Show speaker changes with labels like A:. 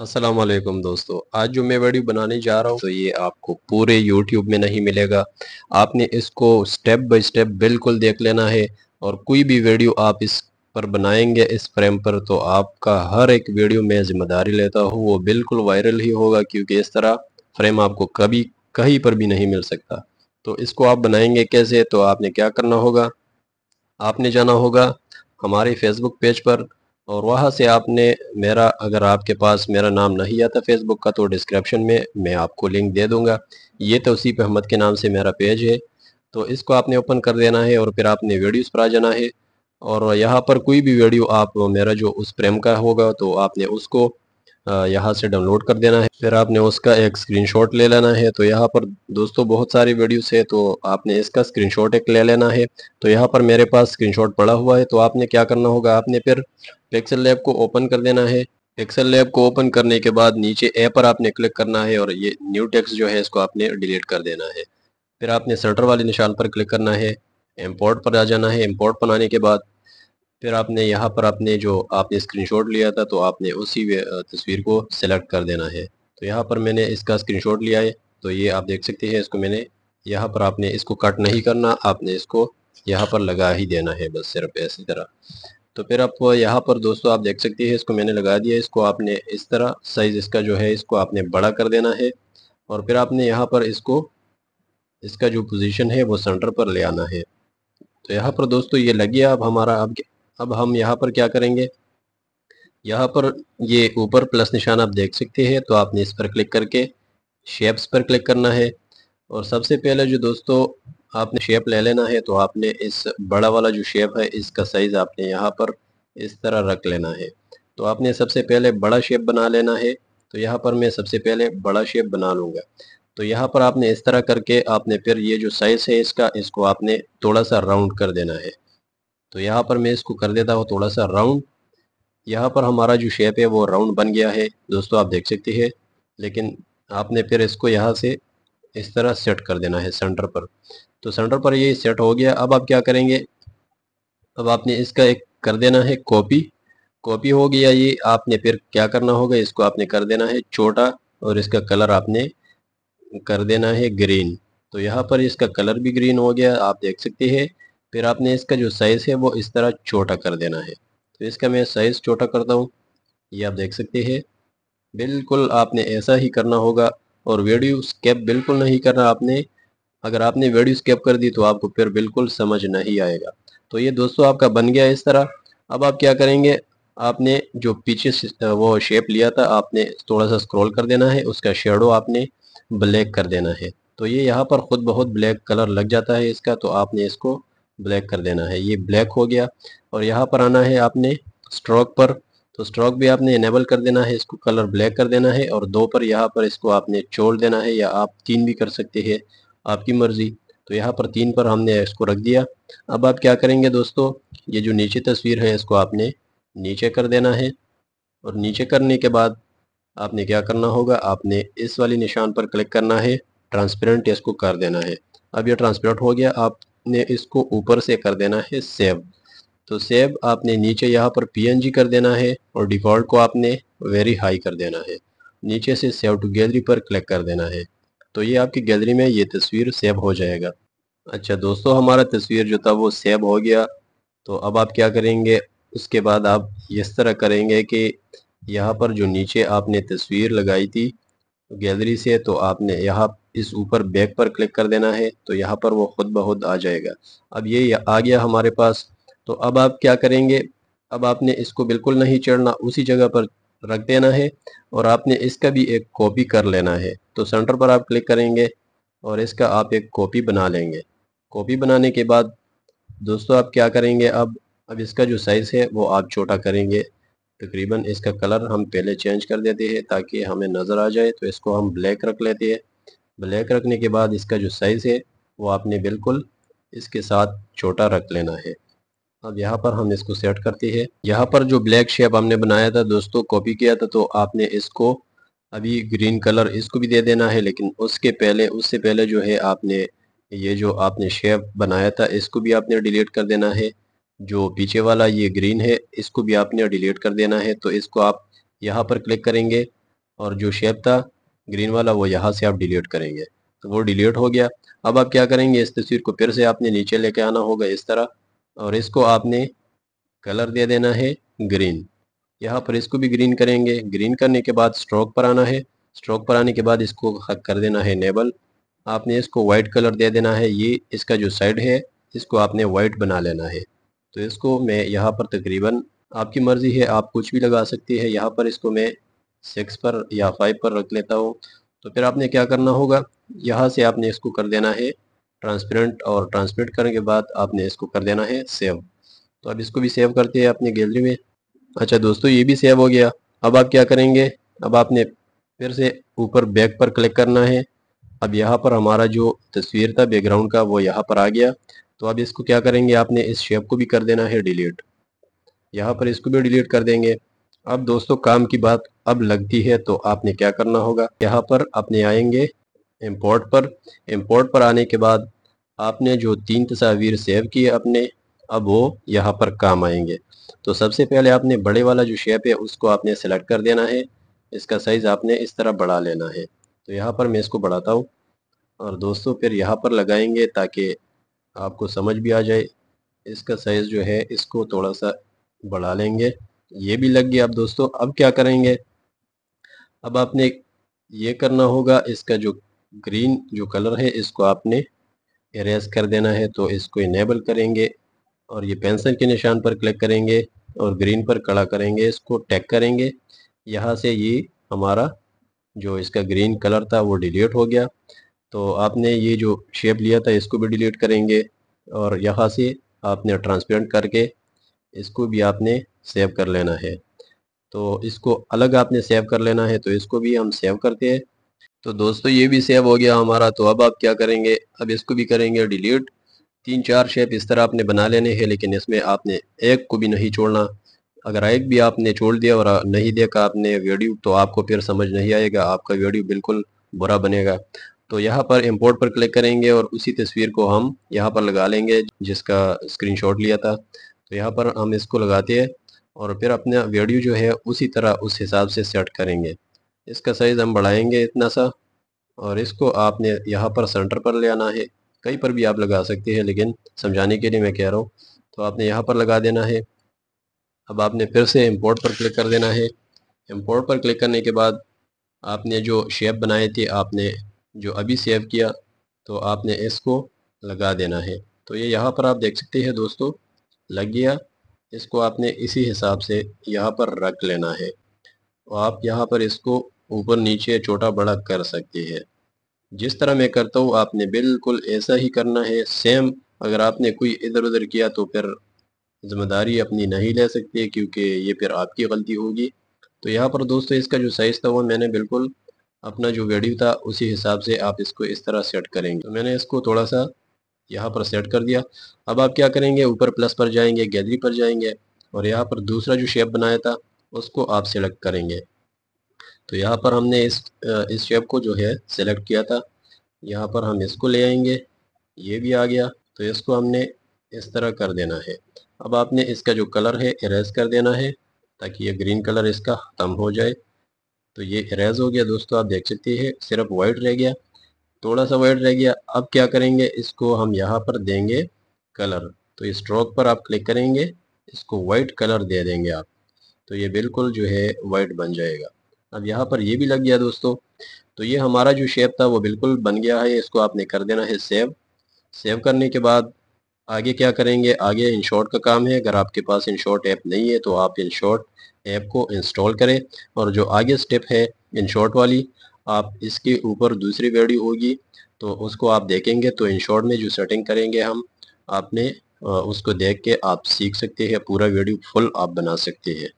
A: असलम दोस्तों आज जो मैं वीडियो बनाने जा रहा हूँ तो ये आपको पूरे YouTube में नहीं मिलेगा आपने इसको स्टेप बाय स्टेप बिल्कुल देख लेना है और कोई भी वीडियो आप इस पर बनाएंगे इस फ्रेम पर तो आपका हर एक वीडियो में ज़िम्मेदारी लेता हूँ वो बिल्कुल वायरल ही होगा क्योंकि इस तरह फ्रेम आपको कभी कहीं पर भी नहीं मिल सकता तो इसको आप बनाएंगे कैसे तो आपने क्या करना होगा आपने जाना होगा हमारे फेसबुक पेज पर और वहाँ से आपने मेरा अगर आपके पास मेरा नाम नहीं आता फेसबुक का तो डिस्क्रिप्शन में मैं आपको लिंक दे दूँगा ये तोसीफ़ अहमद के नाम से मेरा पेज है तो इसको आपने ओपन कर देना है और फिर आपने वीडियोज़ पर आ जाना है और यहाँ पर कोई भी वीडियो आप मेरा जो उस प्रेम का होगा तो आपने उसको यहाँ से डाउनलोड कर देना है फिर आपने उसका एक स्क्रीनशॉट ले लेना है तो यहाँ पर दोस्तों बहुत सारी वीडियोस है तो आपने इसका स्क्रीनशॉट एक ले लेना है तो यहाँ पर मेरे पास स्क्रीनशॉट पड़ा हुआ है तो आपने क्या करना होगा आपने फिर पिक्सल लैब को ओपन कर देना है पिक्सल लैब को ओपन करने के बाद नीचे ए पर आपने क्लिक करना है और ये न्यू टेक्स जो है इसको आपने डिलीट कर देना है फिर आपने सेंटर वाले निशान पर क्लिक करना है इम्पोर्ट पर आ जाना है इम्पोर्ट बनाने के बाद फिर आपने यहाँ पर आपने जो आपने स्क्रीनशॉट लिया था तो आपने उसी तस्वीर को सिलेक्ट कर देना है तो यहाँ पर मैंने इसका स्क्रीनशॉट लिया है तो ये आप देख सकते हैं इसको मैंने यहाँ पर आपने इसको कट नहीं करना आपने इसको यहाँ पर लगा ही देना है बस सिर्फ ऐसी तरह तो फिर आप यहाँ पर दोस्तों आप देख सकते हैं इसको मैंने लगा दिया इसको आपने इस तरह साइज इसका जो है इसको आपने बड़ा कर देना है और फिर आपने यहाँ पर इसको इसका जो पोजीशन है वो सेंटर पर ले आना है तो यहाँ पर दोस्तों ये लग गया अब हमारा अब अब हम यहाँ पर क्या करेंगे यहाँ पर ये ऊपर प्लस निशान आप देख सकते हैं तो आपने इस पर क्लिक करके शेप्स पर क्लिक करना है और सबसे पहले जो दोस्तों आपने शेप ले लेना है तो आपने इस बड़ा वाला जो शेप है इसका साइज़ आपने यहाँ पर इस तरह रख लेना है तो आपने सबसे पहले बड़ा शेप बना लेना है तो यहाँ पर मैं सबसे पहले बड़ा शेप बना लूँगा तो यहाँ पर आपने इस तरह करके आपने फिर ये जो साइज़ है इसका इसको आपने थोड़ा सा राउंड कर देना है तो यहाँ पर मैं इसको कर देता हूँ थोड़ा सा राउंड यहाँ पर हमारा जो शेप है वो राउंड बन गया है दोस्तों आप देख सकते हैं लेकिन आपने फिर इसको यहाँ से इस तरह सेट कर देना है सेंटर पर तो सेंटर पर ये सेट हो गया अब आप क्या करेंगे अब आपने इसका एक कर देना है कॉपी कॉपी हो गया ये आपने फिर क्या करना होगा इसको आपने कर देना है छोटा और इसका कलर आपने कर देना है ग्रीन तो यहाँ पर इसका कलर भी ग्रीन हो गया आप देख सकते हैं फिर आपने इसका जो साइज़ है वो इस तरह छोटा कर देना है तो इसका मैं साइज़ छोटा करता हूँ ये आप देख सकते हैं बिल्कुल आपने ऐसा ही करना होगा और वीडियो स्केप बिल्कुल नहीं करना आपने अगर आपने वीडियो स्केप कर दी तो आपको फिर बिल्कुल समझ नहीं आएगा तो ये दोस्तों आपका बन गया इस तरह अब आप क्या करेंगे आपने जो पीछे वो शेप लिया था आपने थोड़ा सा स्क्रॉल कर देना है उसका शेडो आपने ब्लैक कर देना है तो ये यहाँ पर ख़ुद बहुत ब्लैक कलर लग जाता है इसका तो आपने इसको ब्लैक कर देना है ये ब्लैक हो गया और यहाँ पर आना है आपने स्ट्रोक पर तो स्ट्रोक भी आपने इनेबल कर देना है इसको कलर ब्लैक कर देना है और दो पर यहाँ पर इसको आपने छोड़ देना है या आप तीन भी कर सकते हैं आपकी मर्ज़ी तो यहाँ पर तीन पर हमने इसको रख दिया अब आप क्या करेंगे दोस्तों ये जो नीचे तस्वीर है इसको आपने नीचे कर देना है और नीचे करने के बाद आपने क्या करना होगा आपने इस वाली निशान पर क्लिक करना है ट्रांसपेरेंट इसको कर देना है अब यह ट्रांसपेरेंट हो गया आप आपने इसको ऊपर से कर देना है सेव तो सेव आपने नीचे यहाँ पर पीएनजी कर देना है और डिफ़ॉल्ट को आपने वेरी हाई कर देना है नीचे से सेव टू गैलरी पर क्लिक कर देना है तो ये आपकी गैलरी में ये तस्वीर सेव हो जाएगा अच्छा दोस्तों हमारा तस्वीर जो था वो सेव हो गया तो अब आप क्या करेंगे उसके बाद आप इस तरह करेंगे कि यहाँ पर जो नीचे आपने तस्वीर लगाई थी गैलरी से तो आपने यहाँ इस ऊपर बैक पर क्लिक कर देना है तो यहाँ पर वो खुद ब खुद आ जाएगा अब ये आ गया हमारे पास तो अब आप क्या करेंगे अब आपने इसको बिल्कुल नहीं चढ़ना उसी जगह पर रख देना है और आपने इसका भी एक कॉपी कर लेना है तो सेंटर पर आप क्लिक करेंगे और इसका आप एक कॉपी बना लेंगे कॉपी बनाने के बाद दोस्तों आप क्या करेंगे अब अब इसका जो साइज़ है वो आप छोटा करेंगे तकरीबन इसका कलर हम पहले चेंज कर देते हैं ताकि हमें नज़र आ जाए तो इसको हम ब्लैक रख लेते हैं ब्लैक रखने के बाद इसका जो साइज़ है वो आपने बिल्कुल इसके साथ छोटा रख लेना है अब यहाँ पर हम इसको सेट करते हैं यहाँ पर जो ब्लैक शेप हमने बनाया था दोस्तों कॉपी किया था तो आपने इसको अभी ग्रीन कलर इसको भी दे देना है लेकिन उसके पहले उससे पहले जो है आपने ये जो आपने शेप बनाया था इसको भी आपने डिलीट कर देना है जो पीछे वाला ये ग्रीन है इसको भी आपने डिलीट कर देना है तो इसको आप यहाँ पर क्लिक करेंगे और जो शेप था ग्रीन वाला वो यहाँ से आप डिलीट करेंगे तो वो डिलीट हो गया अब आप क्या करेंगे इस तस्वीर को फिर से आपने नीचे लेके आना होगा इस तरह और इसको आपने कलर दे देना है ग्रीन यहाँ पर इसको भी ग्रीन करेंगे ग्रीन करने के बाद स्ट्रोक पर आना है स्ट्रोक पर आने के बाद इसको कर देना है नेबल आपने इसको वाइट कलर दे देना है ये इसका जो साइड है इसको आपने वाइट बना लेना है तो इसको मैं यहाँ पर तकरीबन आपकी मर्ज़ी है आप कुछ भी लगा सकती है यहाँ पर इसको मैं सिक्स पर या फाइव पर रख लेता हूँ तो फिर आपने क्या करना होगा यहाँ से आपने इसको कर देना है ट्रांसपेरेंट और ट्रांसमिट करने के बाद आपने इसको कर देना है सेव तो अब इसको भी सेव करते हैं अपनी गैलरी में अच्छा दोस्तों ये भी सेव हो गया अब आप क्या करेंगे अब आपने फिर से ऊपर बैक पर क्लिक करना है अब यहाँ पर हमारा जो तस्वीर था बैकग्राउंड का वो यहाँ पर आ गया तो अब इसको क्या करेंगे आपने इस शेप को भी कर देना है डिलीट यहाँ पर इसको भी डिलीट कर देंगे अब दोस्तों काम की बात अब लगती है तो आपने क्या करना होगा यहाँ पर अपने आएंगे इम्पोर्ट पर इम्पोर्ट पर आने के बाद आपने जो तीन तस्वीर सेव किए अपने अब वो यहाँ पर काम आएंगे तो सबसे पहले आपने बड़े वाला जो शेप है उसको आपने सेलेक्ट कर देना है इसका साइज़ आपने इस तरह बढ़ा लेना है तो यहाँ पर मैं इसको बढ़ाता हूँ और दोस्तों फिर यहाँ पर लगाएंगे ताकि आपको समझ भी आ जाए इसका साइज़ जो है इसको थोड़ा सा बढ़ा लेंगे ये भी लग गया अब दोस्तों अब क्या करेंगे अब आपने ये करना होगा इसका जो ग्रीन जो कलर है इसको आपने इरेज कर देना है तो इसको इनेबल करेंगे और ये पेंसिल के निशान पर क्लिक करेंगे और ग्रीन पर कड़ा करेंगे इसको टैग करेंगे यहाँ से ये हमारा जो इसका ग्रीन कलर था वो डिलीट हो गया तो आपने ये जो शेप लिया था इसको भी डिलीट करेंगे और यहाँ से आपने ट्रांसपेरेंट करके इसको भी आपने सेव कर लेना है तो इसको अलग आपने सेव कर लेना है तो इसको भी हम सेव करते हैं तो दोस्तों ये भी सेव हो गया हमारा तो अब आप क्या करेंगे अब इसको भी करेंगे डिलीट तीन चार शेप इस तरह आपने बना लेने हैं लेकिन इसमें आपने एक को भी नहीं छोड़ना अगर एक भी आपने छोड़ दिया और नहीं देखा आपने वीडियो तो आपको फिर समझ नहीं आएगा आपका वीडियो बिल्कुल बुरा बनेगा तो यहाँ पर इम्पोर्ट पर क्लिक करेंगे और उसी तस्वीर को हम यहाँ पर लगा लेंगे जिसका स्क्रीन लिया था तो यहाँ पर हम इसको लगाते हैं और फिर अपना वीडियो जो है उसी तरह उस हिसाब से सेट करेंगे इसका साइज़ हम बढ़ाएंगे इतना सा और इसको आपने यहाँ पर सेंटर पर ले आना है कहीं पर भी आप लगा सकते हैं लेकिन समझाने के लिए मैं कह रहा हूँ तो आपने यहाँ पर लगा देना है अब आपने फिर से इम्पोर्ट पर क्लिक कर देना है इम्पोर्ट पर क्लिक करने के बाद आपने जो शेप बनाए थे आपने जो अभी सेव किया तो आपने इसको लगा देना है तो ये यहाँ पर आप देख सकते हैं दोस्तों लग गया इसको आपने इसी हिसाब से यहाँ पर रख लेना है तो आप यहाँ पर इसको ऊपर नीचे छोटा बड़ा कर सकते हैं जिस तरह मैं करता हूँ आपने बिल्कुल ऐसा ही करना है सेम अगर आपने कोई इधर उधर किया तो फिर जिम्मेदारी अपनी नहीं ले सकते क्योंकि ये फिर आपकी गलती होगी तो यहाँ पर दोस्तों इसका जो साइज़ था वो मैंने बिल्कुल अपना जो वैल्यू था उसी हिसाब से आप इसको इस तरह सेट करेंगे तो मैंने इसको थोड़ा सा यहाँ पर सेट कर दिया अब आप क्या करेंगे ऊपर प्लस पर जाएंगे गैलरी पर जाएंगे और यहाँ पर दूसरा जो शेप बनाया था उसको आप सेलेक्ट करेंगे तो यहाँ पर हमने इस इस शेप को जो है सेलेक्ट किया था यहाँ पर हम इसको ले आएंगे ये भी आ गया तो इसको हमने इस तरह कर देना है अब आपने इसका जो कलर है इरेज कर देना है ताकि ये ग्रीन कलर इसका ख़त्म हो जाए तो ये इरेज हो गया दोस्तों आप देख सकते हैं सिर्फ वाइट रह गया थोड़ा सा वाइट रह गया अब क्या करेंगे इसको हम यहाँ पर देंगे कलर तो इस स्ट्रोक पर आप क्लिक करेंगे इसको वाइट कलर दे देंगे आप तो ये बिल्कुल जो है वाइट बन जाएगा अब यहाँ पर ये भी लग गया दोस्तों तो ये हमारा जो शेप था वो बिल्कुल बन गया है इसको आपने कर देना है सेव सेव करने के बाद आगे क्या करेंगे आगे इंशॉर्ट का काम है अगर आपके पास शॉर्ट ऐप नहीं है तो आप शॉर्ट ऐप को इंस्टॉल करें और जो आगे स्टेप है इंशॉर्ट वाली आप इसके ऊपर दूसरी वीडियो होगी तो उसको आप देखेंगे तो शॉर्ट में जो सेटिंग करेंगे हम आपने उसको देख के आप सीख सकते हैं पूरा वीडियो फुल आप बना सकते हैं